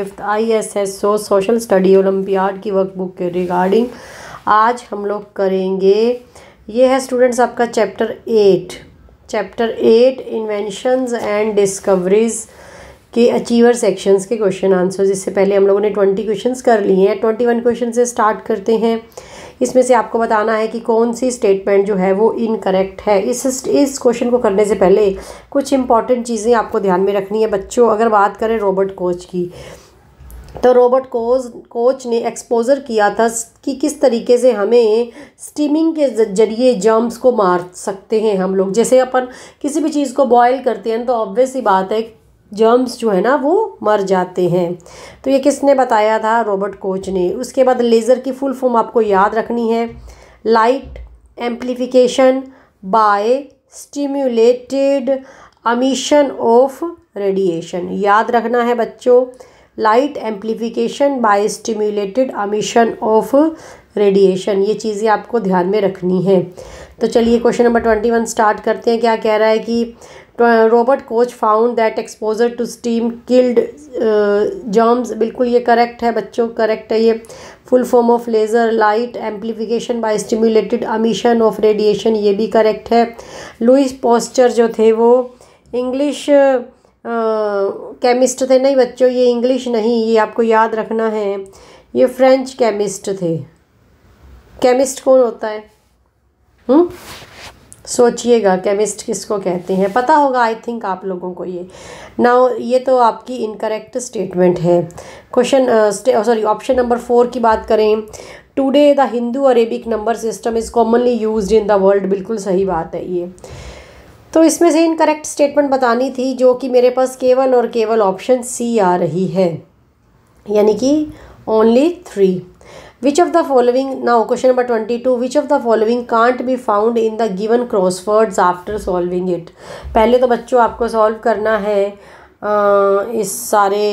Fifth I S S O social study olympiad की workbook के regarding आज हम लोग करेंगे ये है स्टूडेंट्स आपका chapter eight chapter eight inventions and discoveries के अचीवर सेक्शंस के क्वेश्चन आंसर्स इससे पहले हम लोगों ने ट्वेंटी क्वेश्चंस कर लिए हैं ट्वेंटी वन क्वेश्चन से स्टार्ट करते हैं इसमें से आपको बताना है कि कौन सी स्टेटमेंट जो है वो इनकरेक्ट है इस इस क्वेश्चन को करने से पहले कुछ इंपॉर्टेंट चीज़ें आपको ध्यान में रखनी है बच्चों अगर बात करें रॉबर्ट कोच की तो रॉबर्ट कोज कोच ने एक्सपोजर किया था कि किस तरीके से हमें स्टीमिंग के जरिए जर्म्स को मार सकते हैं हम लोग जैसे अपन किसी भी चीज़ को बॉयल करते हैं तो ऑब्वियस ही बात है जर्म्स जो है ना वो मर जाते हैं तो ये किसने बताया था रॉबर्ट कोच ने उसके बाद लेज़र की फुल फॉर्म आपको याद रखनी है light amplification by stimulated emission of radiation याद रखना है बच्चों light amplification by stimulated emission of radiation ये चीज़ें आपको ध्यान में रखनी है तो चलिए question number twenty one start करते हैं क्या कह रहा है कि Robert Koch found that exposure to steam killed germs बिल्कुल ये करेक्ट है बच्चों करेक्ट है ये full form of laser light amplification by stimulated emission of radiation ये भी करेक्ट है लुइस पोस्टर जो थे वो इंग्लिश केमिस्ट थे नहीं बच्चों ये इंग्लिश नहीं ये आपको याद रखना है ये फ्रेंच केमिस्ट थे केमिस्ट कौन होता है हुँ? हम्म? सोचिएगा केमिस्ट किसको कहते हैं पता होगा आई थिंक आप लोगों को ये ना ये तो आपकी इनकरेक्ट स्टेटमेंट है question sorry option number four की बात करें today the Hindu Arabic number system is commonly used in the world बिल्कुल सही बात है ये तो इसमें से इनकरेक्ट स्टेटमेंट बतानी थी जो कि मेरे पास केवल और केवल ऑप्शन सी आ रही है यानी कि only three which of the following now question number twenty two which of the following can't be found in the given crosswords after solving it पहले तो बच्चों आपको सॉल्व करना है आ, इस सारे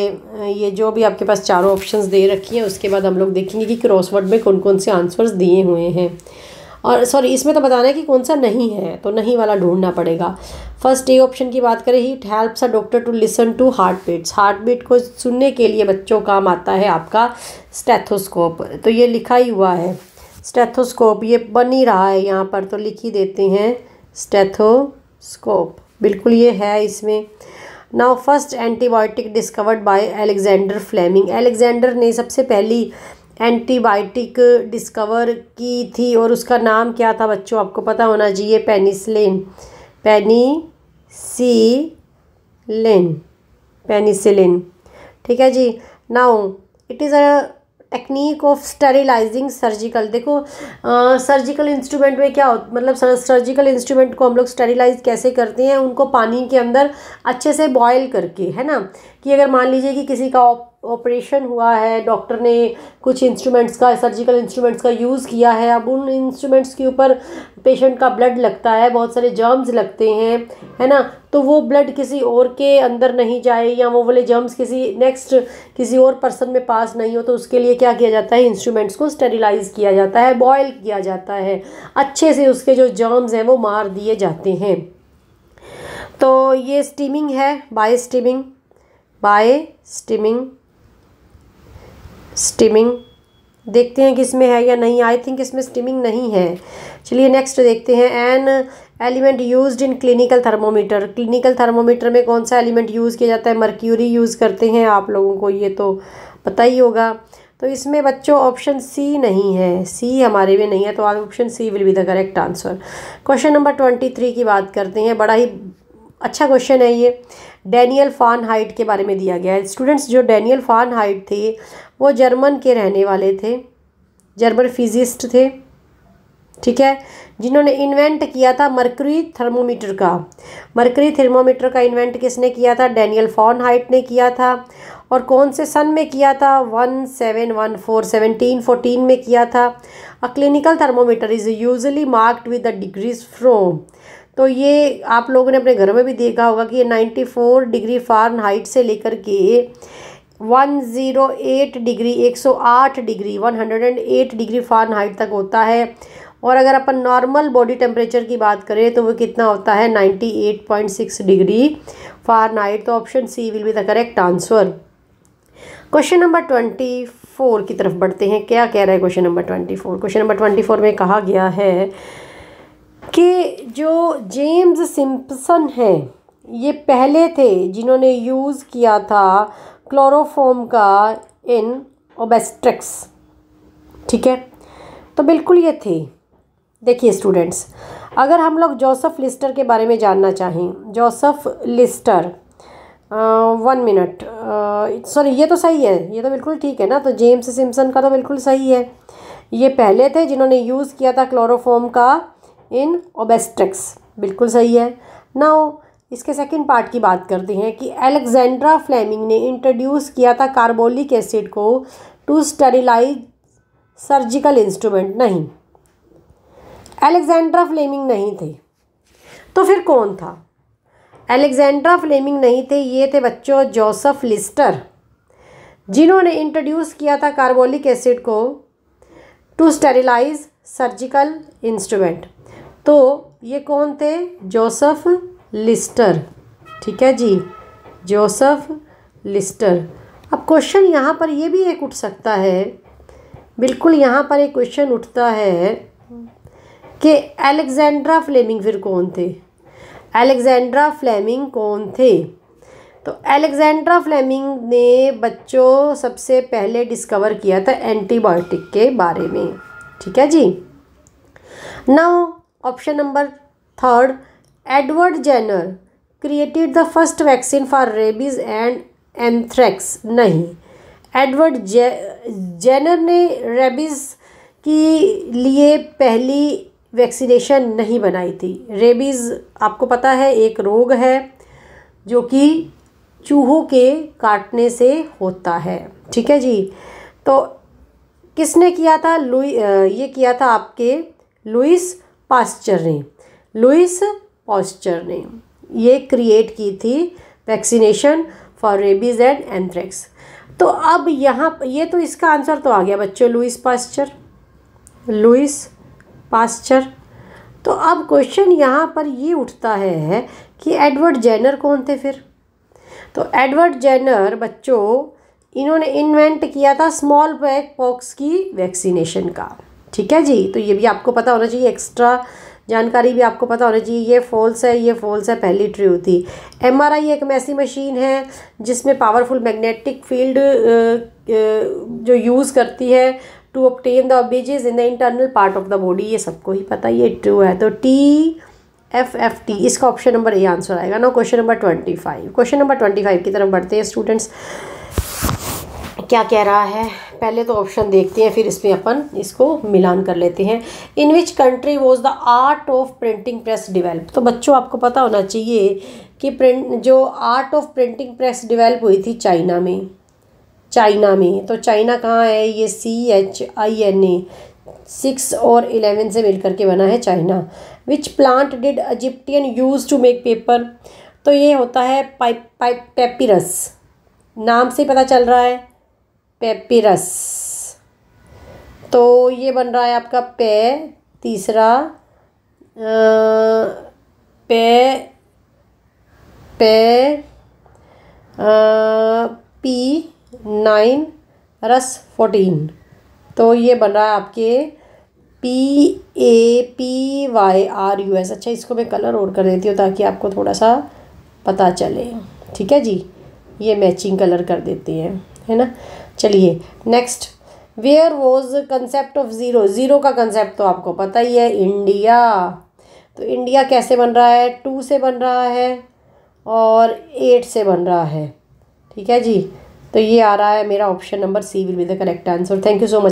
ये जो भी आपके पास चारों ऑप्शंस दे रखी हैं उसके बाद हम लोग देखेंगे कि क्रॉसवर्ड में कौन कौन से आंसर्स दिए हुए हैं और सॉरी इसमें तो बताना है कि कौन सा नहीं है तो नहीं वाला ढूंढना पड़ेगा फर्स्ट ए ऑप्शन की बात करें heat helps a doctor to listen to heart beats heart beat को सुनने के लिए बच्चों काम आता है आपका स्टेथोस्कोप तो ये लिखा ही हुआ है स्टेथोस्कोप ये बन ही रहा है यहाँ पर तो लिख ही देते हैं स्टेथोस्कोप बिल्कुल ये है इसमें now first antibiotic discovered by Alexander Fleming Alexander ने सबसे पहली एंटीबायोटिक डिस्कवर की थी और उसका नाम क्या था बच्चों आपको पता होना चाहिए पेनिसिलिन पेनिसिलिन पेनीसिलिन ठीक है जी now it is a technique of sterilizing surgical देखो सर्जिकल इंस्ट्रूमेंट में क्या हो मतलब सर्जिकल इंस्ट्रूमेंट को हम लोग स्टेरिलाइज कैसे करते हैं उनको पानी के अंदर अच्छे से बॉयल करके है ना कि अगर मान लीजिए कि किसी का ऑपरेशन हुआ है डॉक्टर ने कुछ इंस्ट्रूमेंट्स का सर्जिकल इंस्ट्रूमेंट्स का यूज़ किया है अब उन इंस्ट्रूमेंट्स के ऊपर पेशेंट का ब्लड लगता है बहुत सारे जर्म्स लगते हैं है ना तो वो ब्लड किसी और के अंदर नहीं जाए या वो वाले जर्म्स किसी नेक्स्ट किसी और पर्सन में पास नहीं हो तो उसके लिए क्या किया जाता है इंस्ट्रूमेंट्स को स्टेरिलाइज किया जाता है बॉयल किया जाता है अच्छे से उसके जो जर्म्स हैं वो मार दिए जाते हैं तो ये स्टीमिंग है by steaming by steaming steaming देखते हैं कि इसमें है या नहीं आई थिंक इसमें स्टिमिंग नहीं है चलिए नेक्स्ट देखते हैं an element use in clinical thermometer clinical thermometer में कौन सा एलिमेंट यूज़ किया जाता है मर्क्यूरी यूज़ करते हैं आप लोगों को ये तो पता ही होगा तो इसमें बच्चों ऑप्शन सी नहीं है सी हमारे में नहीं है तो option C will be the correct answer question number twenty three की बात करते हैं बड़ा ही अच्छा क्वेश्चन है ये डैनियल फान हाइट के बारे में दिया गया है स्टूडेंट्स जो डैनियल फान हाइट थे वो जर्मन के रहने वाले थे जर्मन फिजिस्ट थे ठीक है जिन्होंने इन्वेंट किया था मरकरी थर्मोमीटर का मरकरी थर्मोमीटर का इन्वेंट किसने किया था डैनियल फॉन हाइट ने किया था और कौन से सन में किया था one seven one four seventeen fourteen में किया था a clinical thermometer is usually marked with the degrees from तो ये आप लोगों ने अपने घर में भी देखा होगा कि ये ninety four degree Fahrenheit से लेकर के 108 डिग्री 108 डिग्री 108 डिग्री फारेनहाइट तक होता है और अगर अपन नॉर्मल बॉडी टेम्परेचर की बात करें तो वो कितना होता है 98.6 डिग्री फारेनहाइट तो option C will be the correct answer question number twenty four की तरफ बढ़ते हैं क्या कह रहा है question number twenty four question number twenty four में कहा गया है कि जो जेम्स सिम्पसन हैं ये पहले थे जिन्होंने यूज़ किया था क्लोरोफोम का इन ओबेस्ट्रिक्स ठीक है तो बिल्कुल ये थी देखिए स्टूडेंट्स अगर हम लोग जोसफ लिस्टर के बारे में जानना चाहें Joseph Lister one minute sorry ये तो सही है ये तो बिल्कुल ठीक है ना तो जेम्स सिम्सन का तो बिल्कुल सही है ये पहले थे जिन्होंने यूज़ किया था क्लोरोफोम का इन ओबेस्ट्रिक्स बिल्कुल सही है ना इसके सेकंड पार्ट की बात करते हैं कि अलेक्जेंड्रा फ्लेमिंग ने इंट्रोड्यूस किया था कार्बोलिक एसिड को टू स्टेरिलाइज सर्जिकल इंस्ट्रूमेंट नहीं अलेक्जेंड्रा फ्लेमिंग नहीं थे तो फिर कौन था एलेक्जेंड्रा फ्लेमिंग नहीं थे ये थे बच्चों जोसफ लिस्टर जिन्होंने इंट्रोड्यूस किया था कार्बोलिक एसिड को टू स्टेरिलाइज सर्जिकल इंस्ट्रूमेंट तो ये कौन थे जोसफ लिस्टर ठीक है जी जोसफ लिस्टर अब क्वेश्चन यहाँ पर ये भी एक उठ सकता है बिल्कुल यहाँ पर एक क्वेश्चन उठता है कि एलेक्जेंड्रा फ्लेमिंग फिर कौन थे अलेक्जेंड्रा फ्लेमिंग कौन थे तो अलेक्जेंड्रा फ्लेमिंग ने बच्चों सबसे पहले डिस्कवर किया था एंटीबायोटिक के बारे में ठीक है जी now option number third Edward Jenner created the first vaccine for rabies and anthrax नहीं एडवर्ड जे जेनर ने रेबीज़ के लिए पहली वैक्सीनेशन नहीं बनाई थी रेबीज़ आपको पता है एक रोग है जो कि चूहों के काटने से होता है ठीक है जी तो किसने किया था लुई ये किया था आपके लुइस पास्चर ने लुइस पॉस्चर ने ये क्रिएट की थी vaccination for rabies and anthrax तो अब यहाँ ये तो इसका आंसर तो आ गया बच्चों लुइस पास्चर लुइस पास्चर तो अब क्वेश्चन यहाँ पर ये उठता है, है कि एडवर्ड जैनर कौन थे फिर तो एडवर्ड जैनर बच्चों इन्होंने इन्वेंट किया था स्मॉल पैक पॉक्स की वैक्सीनेशन का ठीक है जी तो ये भी आपको पता होना चाहिए एक्स्ट्रा जानकारी भी आपको पता होना चाहिए ये फॉल्स है ये फॉल्स है पहली ट्रू थी एम एक ऐसी मशीन है जिसमें पावरफुल मैग्नेटिक फील्ड जो यूज़ करती है to obtain the images in the internal part of the body ये सबको ही पता ये ट्रू है तो टी एफ एफ टी इसका ऑप्शन नंबर ए आंसर आएगा ना question number twenty five question number twenty five की तरफ बढ़ते हैं स्टूडेंट्स क्या कह रहा है पहले तो ऑप्शन देखते हैं फिर इसमें अपन इसको मिलान कर लेते हैं in which country was the art of printing press develop तो बच्चों आपको पता होना चाहिए कि प्रिंट जो art of printing press develop हुई थी चाइना में चाइना में तो चाइना कहाँ है ये C H I N A six और इलेवन से मिल करके बना है China which plant did Egyptian use to make paper तो ये होता है पाइप पाइप पेपिरस नाम से पता चल रहा है पेपिरस तो ये बन रहा है आपका पे तीसरा पे पे आ, पी नाइन रस फोर्टीन तो ये बन रहा है आपके P A P Y R U S अच्छा इसको मैं कलर और कर देती हूँ ताकि आपको थोड़ा सा पता चले ठीक है जी ये मैचिंग कलर कर देती है है ना चलिए next where was concept of zero zero का कंसेप्ट तो आपको पता ही है इंडिया तो इंडिया कैसे बन रहा है टू से बन रहा है और एट से बन रहा है ठीक है जी तो ये आ रहा है मेरा option number C will be the correct answer thank you so much